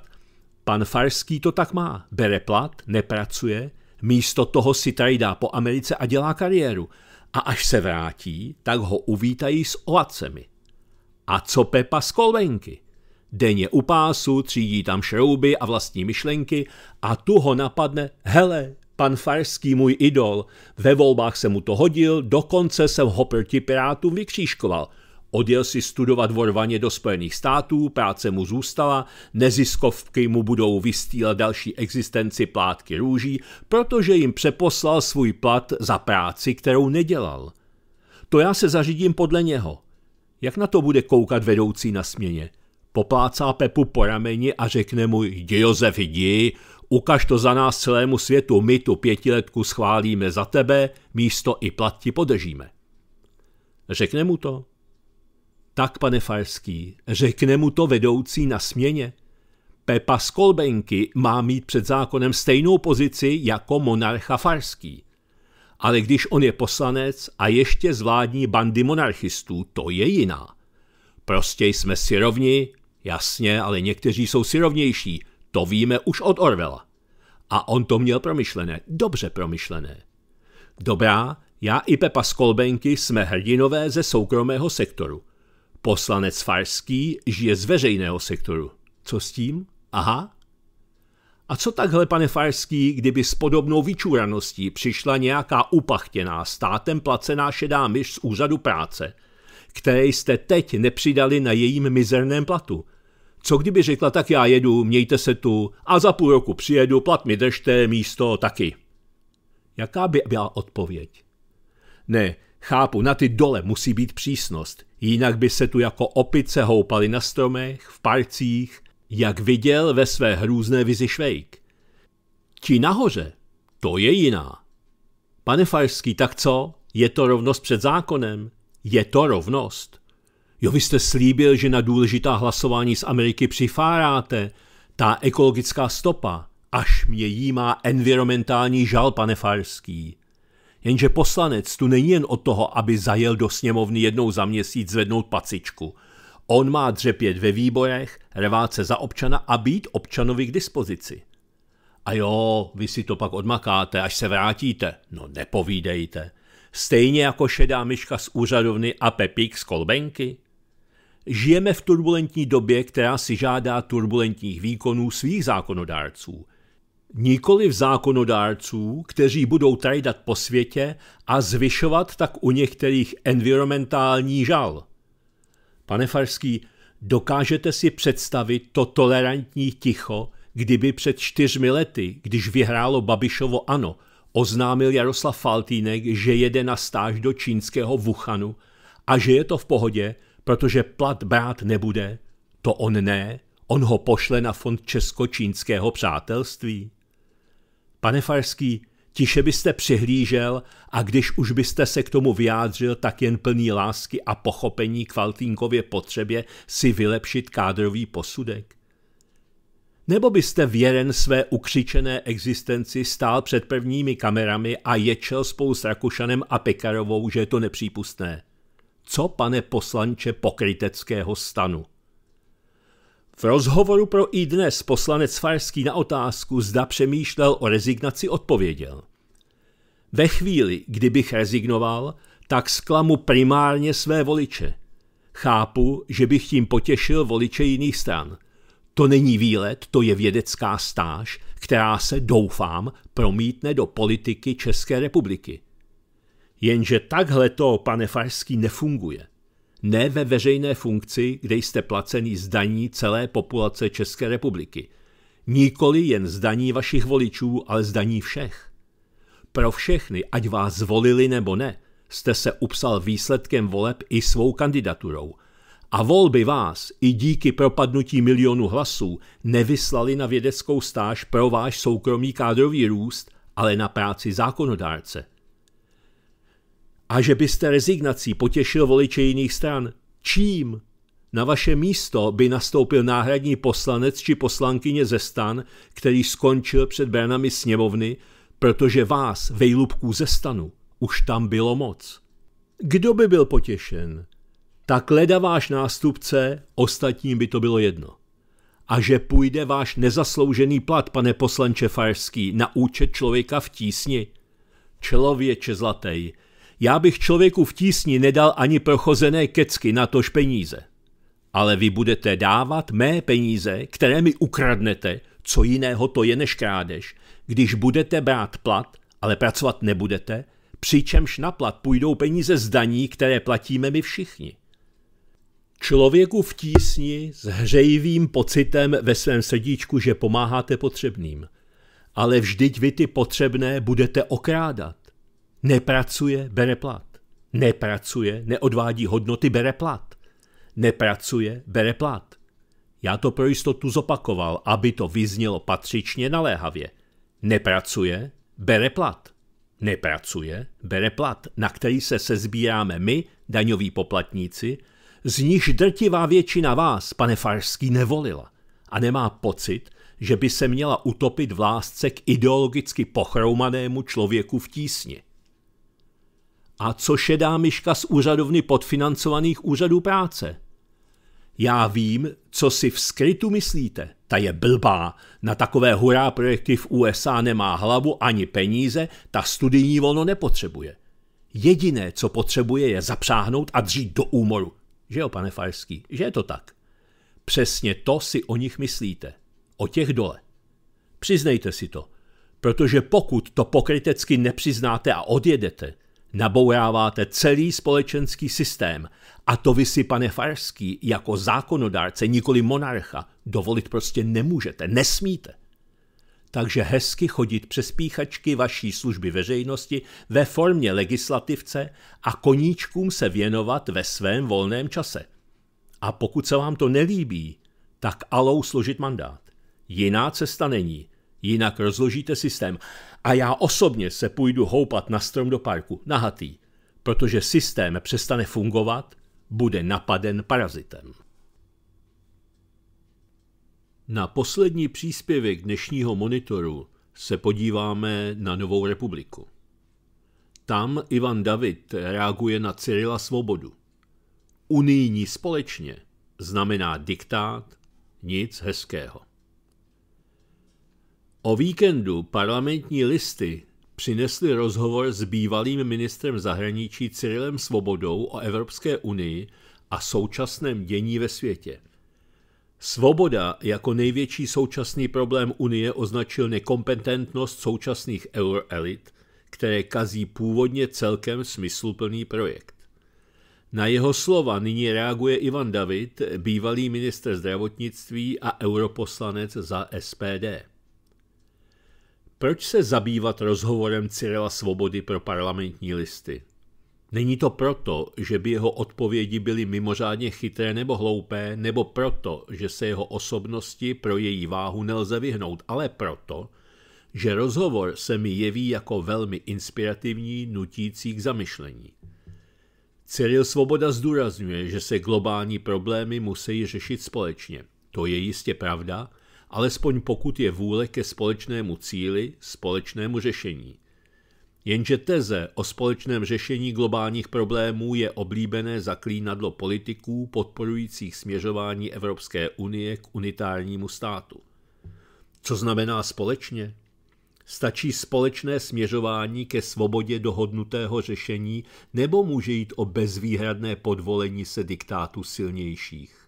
Pan Farský to tak má. Bere plat, nepracuje, místo toho si trajdá po Americe a dělá kariéru. A až se vrátí, tak ho uvítají s ovacemi. A co Pepa z Kolvenky? Denně u pásu, třídí tam šrouby a vlastní myšlenky a tu ho napadne, hele, pan Farský, můj idol, ve volbách se mu to hodil, dokonce jsem ho proti Pirátům vykříškoval. Odjel si studovat vorvaně do Spojených států, práce mu zůstala, neziskovky mu budou vystílat další existenci plátky růží, protože jim přeposlal svůj plat za práci, kterou nedělal. To já se zařídím podle něho. Jak na to bude koukat vedoucí na směně? Poplácá Pepu po rameni a řekne mu, jdi Josef, jdi, ukaž to za nás celému světu, my tu pětiletku schválíme za tebe, místo i plat ti podržíme. Řekne mu to? Tak, pane Farský, řekne mu to vedoucí na směně. Pepa z Kolbenky má mít před zákonem stejnou pozici jako monarcha Farský. Ale když on je poslanec a ještě zvládní bandy monarchistů, to je jiná. Prostě jsme si rovni, jasně, ale někteří jsou si rovnější, to víme už od Orvela. A on to měl promyšlené, dobře promyšlené. Dobrá, já i Pepa Skolbenky jsme hrdinové ze soukromého sektoru. Poslanec Farský žije z veřejného sektoru. Co s tím? Aha. A co takhle, pane Farský, kdyby s podobnou vyčúraností přišla nějaká upachtěná, státem placená šedá myš z úřadu práce, které jste teď nepřidali na jejím mizerném platu? Co kdyby řekla, tak já jedu, mějte se tu a za půl roku přijedu, plat mi držte, místo taky. Jaká by byla odpověď? Ne, Chápu, na ty dole musí být přísnost, jinak by se tu jako opice houpali na stromech, v parcích, jak viděl ve své hrůzné vizi Švejk. Ti nahoře, to je jiná. Pane Farský, tak co? Je to rovnost před zákonem? Je to rovnost. Jo, vy jste slíbil, že na důležitá hlasování z Ameriky přifáráte. Ta ekologická stopa, až mě jí má environmentální žal, pane Farský. Jenže poslanec tu není jen od toho, aby zajel do sněmovny jednou za měsíc zvednout pacičku. On má dřepět ve výborech, reváce za občana a být občanovi k dispozici. A jo, vy si to pak odmakáte, až se vrátíte. No nepovídejte. Stejně jako šedá myška z úřadovny a Pepík z kolbenky. Žijeme v turbulentní době, která si žádá turbulentních výkonů svých zákonodárců nikoli v zákonodárců, kteří budou trajdat po světě a zvyšovat tak u některých environmentální žal. Pane Farský, dokážete si představit to tolerantní ticho, kdyby před čtyřmi lety, když vyhrálo Babišovo ano, oznámil Jaroslav Faltínek, že jede na stáž do čínského Wuhanu a že je to v pohodě, protože plat brát nebude, to on ne, on ho pošle na fond česko-čínského přátelství. Pane Farský, tiše byste přihlížel a když už byste se k tomu vyjádřil, tak jen plný lásky a pochopení k Faltínkově potřebě si vylepšit kádrový posudek. Nebo byste věren své ukřičené existenci stál před prvními kamerami a ječel spolu s Rakušanem a Pekarovou, že je to nepřípustné? Co, pane poslanče pokryteckého stanu? V rozhovoru pro i dnes poslanec Farský na otázku, zda přemýšlel o rezignaci, odpověděl. Ve chvíli, kdybych rezignoval, tak zklamu primárně své voliče. Chápu, že bych tím potěšil voliče jiných stran. To není výlet, to je vědecká stáž, která se, doufám, promítne do politiky České republiky. Jenže takhle to, pane Farský, nefunguje ne ve veřejné funkci, kde jste placený z daní celé populace České republiky. Nikoli jen z daní vašich voličů, ale z daní všech. Pro všechny, ať vás zvolili nebo ne, jste se upsal výsledkem voleb i svou kandidaturou. A volby vás i díky propadnutí milionu hlasů nevyslali na vědeckou stáž pro váš soukromý kádrový růst, ale na práci zákonodárce. A že byste rezignací potěšil voliče jiných stran? Čím? Na vaše místo by nastoupil náhradní poslanec či poslankyně ze stan, který skončil před bránami sněmovny, protože vás, vejlubků ze stanu, už tam bylo moc. Kdo by byl potěšen? Tak leda váš nástupce, ostatním by to bylo jedno. A že půjde váš nezasloužený plat, pane poslanče Farský, na účet člověka v tísni? Člověče zlatej, já bych člověku v tísni nedal ani prochozené kecky, tož peníze. Ale vy budete dávat mé peníze, které mi ukradnete, co jiného to je než krádež, když budete brát plat, ale pracovat nebudete, přičemž na plat půjdou peníze z daní, které platíme my všichni. Člověku v tísni s hřejivým pocitem ve svém srdíčku, že pomáháte potřebným. Ale vždyť vy ty potřebné budete okrádat. Nepracuje, bere plat. Nepracuje, neodvádí hodnoty, bere plat. Nepracuje, bere plat. Já to pro jistotu zopakoval, aby to vyznělo patřičně naléhavě. Nepracuje, bere plat. Nepracuje, bere plat, na který se sezbíráme my, daňoví poplatníci, z nichž drtivá většina vás, pane Farský, nevolila a nemá pocit, že by se měla utopit v lásce k ideologicky pochroumanému člověku v tísni. A co šedá myška z úřadovny podfinancovaných úřadů práce? Já vím, co si v skrytu myslíte. Ta je blbá. Na takové hurá projekty v USA nemá hlavu ani peníze, ta studijní volno nepotřebuje. Jediné, co potřebuje, je zapřáhnout a dřít do úmoru. Že jo, pane Farský, že je to tak? Přesně to si o nich myslíte. O těch dole. Přiznejte si to. Protože pokud to pokrytecky nepřiznáte a odjedete, Nabouráváte celý společenský systém a to vy si, pane Farský, jako zákonodárce, nikoli monarcha, dovolit prostě nemůžete, nesmíte. Takže hezky chodit přes píchačky vaší služby veřejnosti ve formě legislativce a koníčkům se věnovat ve svém volném čase. A pokud se vám to nelíbí, tak alou složit mandát. Jiná cesta není. Jinak rozložíte systém. A já osobně se půjdu houpat na strom do parku, nahatý, protože systém přestane fungovat, bude napaden parazitem. Na poslední příspěvek dnešního monitoru se podíváme na Novou republiku. Tam Ivan David reaguje na Cyrila Svobodu. Unijní společně znamená diktát, nic hezkého. O víkendu parlamentní listy přinesly rozhovor s bývalým ministrem zahraničí Cyrilem Svobodou o Evropské unii a současném dění ve světě. Svoboda jako největší současný problém Unie označil nekompetentnost současných euroelit, které kazí původně celkem smysluplný projekt. Na jeho slova nyní reaguje Ivan David, bývalý minister zdravotnictví a europoslanec za SPD. Proč se zabývat rozhovorem Cyrila Svobody pro parlamentní listy? Není to proto, že by jeho odpovědi byly mimořádně chytré nebo hloupé, nebo proto, že se jeho osobnosti pro její váhu nelze vyhnout, ale proto, že rozhovor se mi jeví jako velmi inspirativní, nutící k zamyšlení. Cyril Svoboda zdůrazňuje, že se globální problémy musí řešit společně. To je jistě pravda, alespoň pokud je vůle ke společnému cíli, společnému řešení. Jenže teze o společném řešení globálních problémů je oblíbené zaklínadlo politiků podporujících směřování Evropské unie k unitárnímu státu. Co znamená společně? Stačí společné směřování ke svobodě dohodnutého řešení nebo může jít o bezvýhradné podvolení se diktátu silnějších?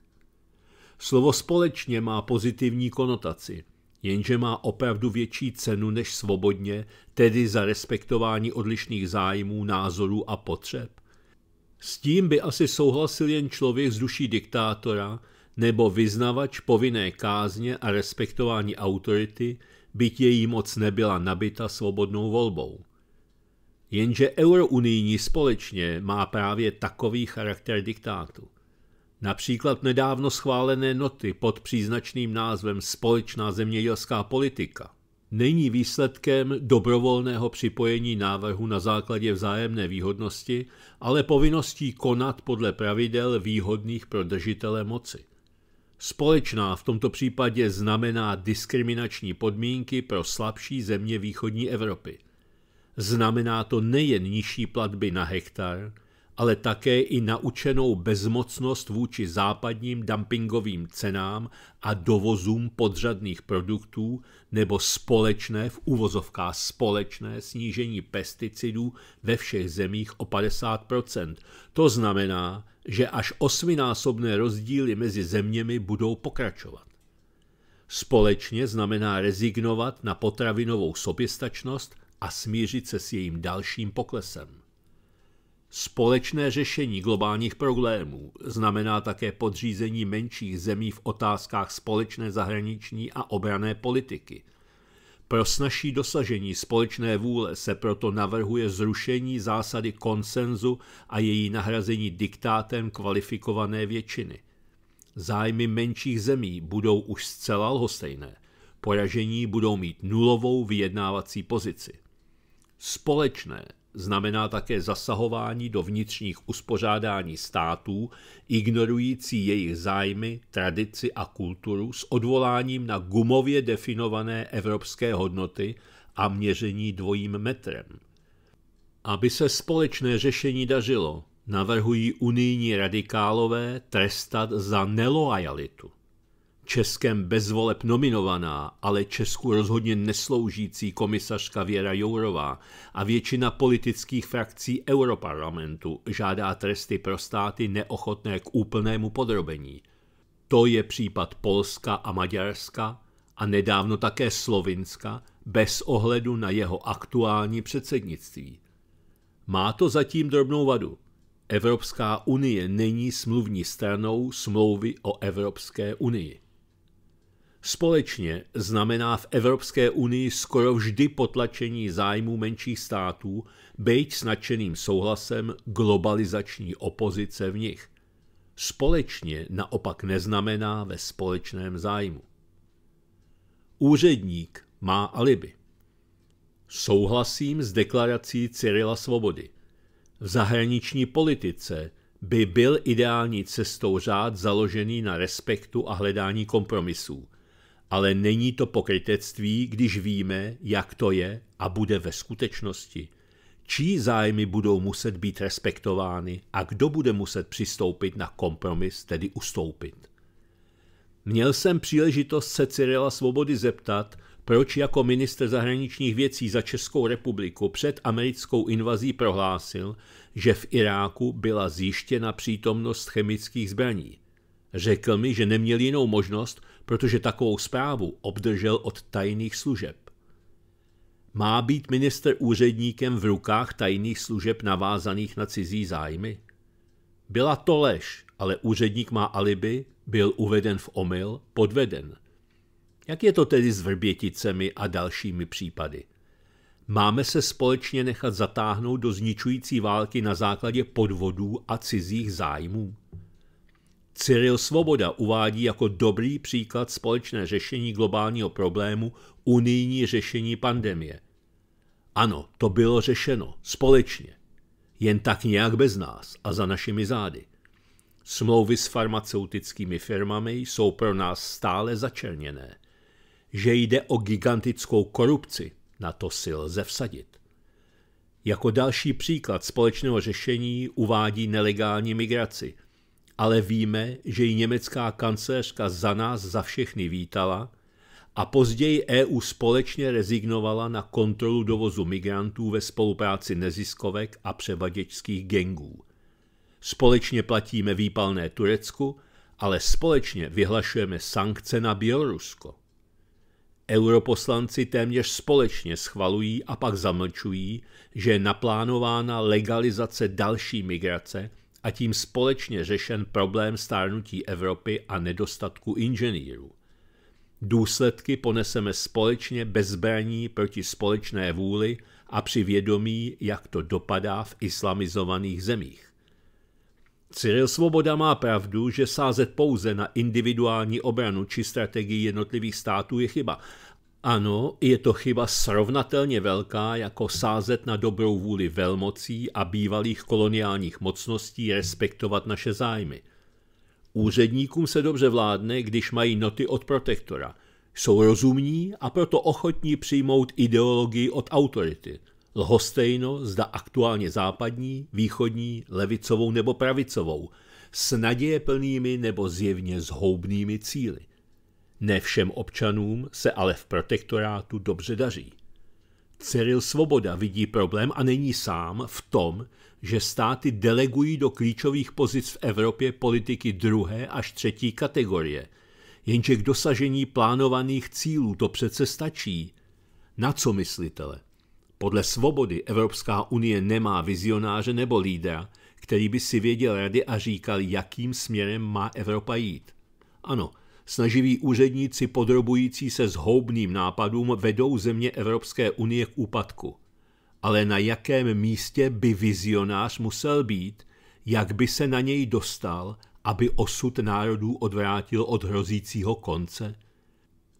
Slovo společně má pozitivní konotaci, jenže má opravdu větší cenu než svobodně, tedy za respektování odlišných zájmů, názorů a potřeb. S tím by asi souhlasil jen člověk z duší diktátora nebo vyznavač povinné kázně a respektování autority, byť její moc nebyla nabita svobodnou volbou. Jenže eurounijní společně má právě takový charakter diktátu. Například nedávno schválené noty pod příznačným názvem Společná zemědělská politika není výsledkem dobrovolného připojení návrhu na základě vzájemné výhodnosti, ale povinností konat podle pravidel výhodných pro držitele moci. Společná v tomto případě znamená diskriminační podmínky pro slabší země východní Evropy. Znamená to nejen nižší platby na hektar, ale také i naučenou bezmocnost vůči západním dumpingovým cenám a dovozům podřadných produktů nebo společné, v uvozovkách společné, snížení pesticidů ve všech zemích o 50%. To znamená, že až osminásobné rozdíly mezi zeměmi budou pokračovat. Společně znamená rezignovat na potravinovou soběstačnost a smířit se s jejím dalším poklesem. Společné řešení globálních problémů znamená také podřízení menších zemí v otázkách společné zahraniční a obrané politiky. Pro snažší dosažení společné vůle se proto navrhuje zrušení zásady konsenzu a její nahrazení diktátem kvalifikované většiny. Zájmy menších zemí budou už zcela lhostejné. Poražení budou mít nulovou vyjednávací pozici. Společné znamená také zasahování do vnitřních uspořádání států, ignorující jejich zájmy, tradici a kulturu s odvoláním na gumově definované evropské hodnoty a měření dvojím metrem. Aby se společné řešení dařilo, navrhují unijní radikálové trestat za neloajalitu. Českem bezvoleb nominovaná, ale Česku rozhodně nesloužící komisařka Věra Jourová a většina politických frakcí Europarlamentu žádá tresty pro státy neochotné k úplnému podrobení. To je případ Polska a Maďarska a nedávno také Slovinska bez ohledu na jeho aktuální předsednictví. Má to zatím drobnou vadu – Evropská unie není smluvní stranou smlouvy o Evropské unii. Společně znamená v Evropské unii skoro vždy potlačení zájmů menších států, byť s nadšeným souhlasem globalizační opozice v nich. Společně naopak neznamená ve společném zájmu. Úředník má alibi. Souhlasím s deklarací Cyrila Svobody. V zahraniční politice by byl ideální cestou řád založený na respektu a hledání kompromisů – ale není to pokrytectví, když víme, jak to je a bude ve skutečnosti. Čí zájmy budou muset být respektovány a kdo bude muset přistoupit na kompromis, tedy ustoupit. Měl jsem příležitost se Cyrila Svobody zeptat, proč jako minister zahraničních věcí za Českou republiku před americkou invazí prohlásil, že v Iráku byla zjištěna přítomnost chemických zbraní. Řekl mi, že neměl jinou možnost, protože takovou zprávu obdržel od tajných služeb. Má být minister úředníkem v rukách tajných služeb navázaných na cizí zájmy? Byla to lež, ale úředník má alibi, byl uveden v omyl, podveden. Jak je to tedy s vrběticemi a dalšími případy? Máme se společně nechat zatáhnout do zničující války na základě podvodů a cizích zájmů? Cyril Svoboda uvádí jako dobrý příklad společné řešení globálního problému unijní řešení pandemie. Ano, to bylo řešeno společně, jen tak nějak bez nás a za našimi zády. Smlouvy s farmaceutickými firmami jsou pro nás stále začerněné. Že jde o gigantickou korupci, na to si lze vsadit. Jako další příklad společného řešení uvádí nelegální migraci – ale víme, že ji německá kancléřka za nás za všechny vítala a později EU společně rezignovala na kontrolu dovozu migrantů ve spolupráci neziskovek a převaděčských gengů. Společně platíme výpalné Turecku, ale společně vyhlašujeme sankce na Bělorusko. Europoslanci téměř společně schvalují a pak zamlčují, že je naplánována legalizace další migrace – a tím společně řešen problém stárnutí Evropy a nedostatku inženýrů. Důsledky poneseme společně bez zbraní proti společné vůli a při vědomí, jak to dopadá v islamizovaných zemích. Cyril Svoboda má pravdu, že sázet pouze na individuální obranu či strategii jednotlivých států je chyba, ano, je to chyba srovnatelně velká, jako sázet na dobrou vůli velmocí a bývalých koloniálních mocností respektovat naše zájmy. Úředníkům se dobře vládne, když mají noty od protektora. Jsou rozumní a proto ochotní přijmout ideologii od autority. Lhostejno, zda aktuálně západní, východní, levicovou nebo pravicovou, s naděje plnými nebo zjevně zhoubnými cíly – ne všem občanům se ale v protektorátu dobře daří. Cyril Svoboda vidí problém a není sám v tom, že státy delegují do klíčových pozic v Evropě politiky druhé až třetí kategorie. Jenže k dosažení plánovaných cílů to přece stačí. Na co myslitele? Podle svobody Evropská unie nemá vizionáře nebo lídra, který by si věděl rady a říkal, jakým směrem má Evropa jít. Ano, Snaživí úředníci podrobující se zhoubným nápadům vedou země Evropské unie k úpadku. Ale na jakém místě by vizionář musel být, jak by se na něj dostal, aby osud národů odvrátil od hrozícího konce?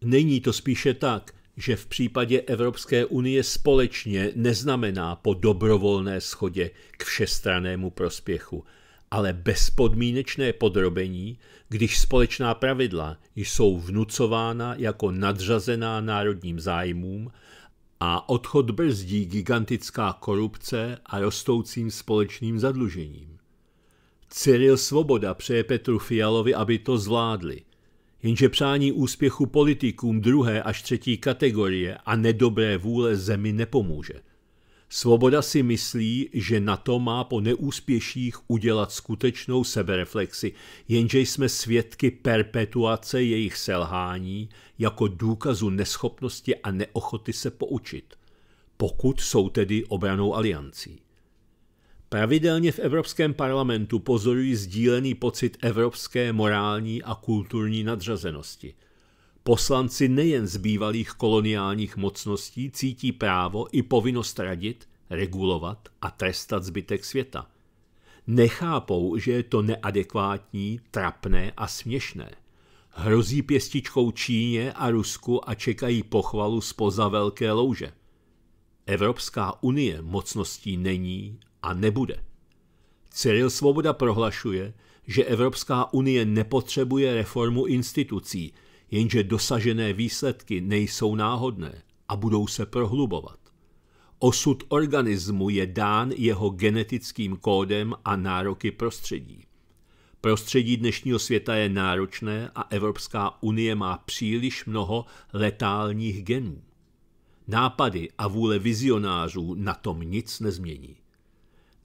Není to spíše tak, že v případě Evropské unie společně neznamená po dobrovolné schodě k všestranému prospěchu, ale bezpodmínečné podrobení, když společná pravidla jsou vnucována jako nadřazená národním zájmům a odchod brzdí gigantická korupce a rostoucím společným zadlužením. Cyril Svoboda přeje Petru Fialovi, aby to zvládli. Jenže přání úspěchu politikům druhé až třetí kategorie a nedobré vůle zemi nepomůže – Svoboda si myslí, že na to má po neúspěších udělat skutečnou sebereflexi, jenže jsme svědky perpetuace jejich selhání jako důkazu neschopnosti a neochoty se poučit, pokud jsou tedy obranou aliancí. Pravidelně v Evropském parlamentu pozorují sdílený pocit evropské morální a kulturní nadřazenosti – Poslanci nejen z bývalých koloniálních mocností cítí právo i povinnost radit, regulovat a trestat zbytek světa. Nechápou, že je to neadekvátní, trapné a směšné. Hrozí pěstičkou Číně a Rusku a čekají pochvalu spoza velké louže. Evropská unie mocností není a nebude. Cyril Svoboda prohlašuje, že Evropská unie nepotřebuje reformu institucí – jenže dosažené výsledky nejsou náhodné a budou se prohlubovat. Osud organismu je dán jeho genetickým kódem a nároky prostředí. Prostředí dnešního světa je náročné a Evropská unie má příliš mnoho letálních genů. Nápady a vůle vizionářů na tom nic nezmění.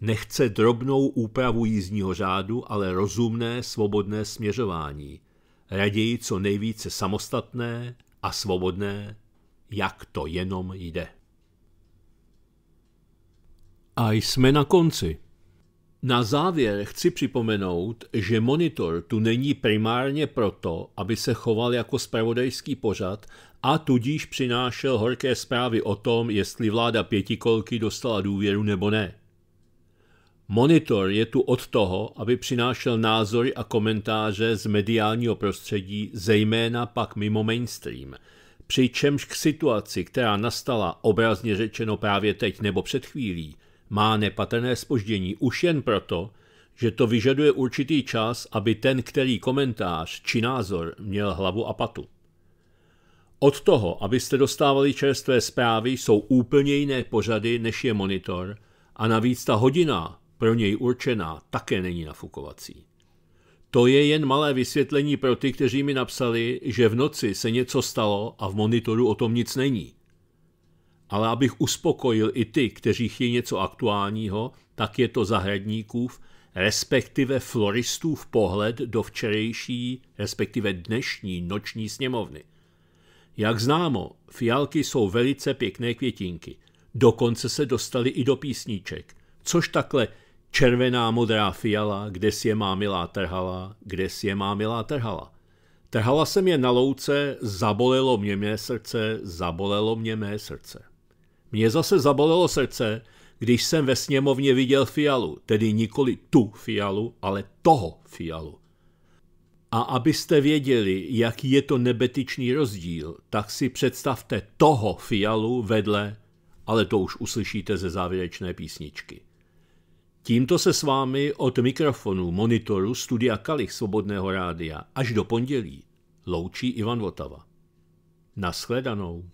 Nechce drobnou úpravu jízdního řádu, ale rozumné, svobodné směřování – raději co nejvíce samostatné a svobodné, jak to jenom jde. A jsme na konci. Na závěr chci připomenout, že monitor tu není primárně proto, aby se choval jako spravodajský pořad a tudíž přinášel horké zprávy o tom, jestli vláda pětikolky dostala důvěru nebo ne. Monitor je tu od toho, aby přinášel názory a komentáře z mediálního prostředí, zejména pak mimo mainstream. Přičemž k situaci, která nastala obrazně řečeno právě teď nebo před chvílí, má nepatrné spoždění už jen proto, že to vyžaduje určitý čas, aby ten, který komentář či názor měl hlavu a patu. Od toho, abyste dostávali čerstvé zprávy, jsou úplně jiné pořady, než je monitor, a navíc ta hodina, pro něj určená, také není nafukovací. To je jen malé vysvětlení pro ty, kteří mi napsali, že v noci se něco stalo a v monitoru o tom nic není. Ale abych uspokojil i ty, kteří chtějí něco aktuálního, tak je to zahradníkův, respektive floristův pohled do včerejší, respektive dnešní noční sněmovny. Jak známo, fialky jsou velice pěkné květinky. Dokonce se dostaly i do písníček, což takhle Červená, modrá, fiala, kde si je má milá trhala, kde si je má milá trhala. Trhala jsem je na louce, zabolelo mě mé srdce, zabolelo mě mé srdce. Mě zase zabolelo srdce, když jsem ve sněmovně viděl fialu, tedy nikoli tu fialu, ale toho fialu. A abyste věděli, jaký je to nebetyčný rozdíl, tak si představte toho fialu vedle, ale to už uslyšíte ze závěrečné písničky. Tímto se s vámi od mikrofonu, monitoru Studia Kalich Svobodného rádia až do pondělí loučí Ivan Votava. Naschledanou.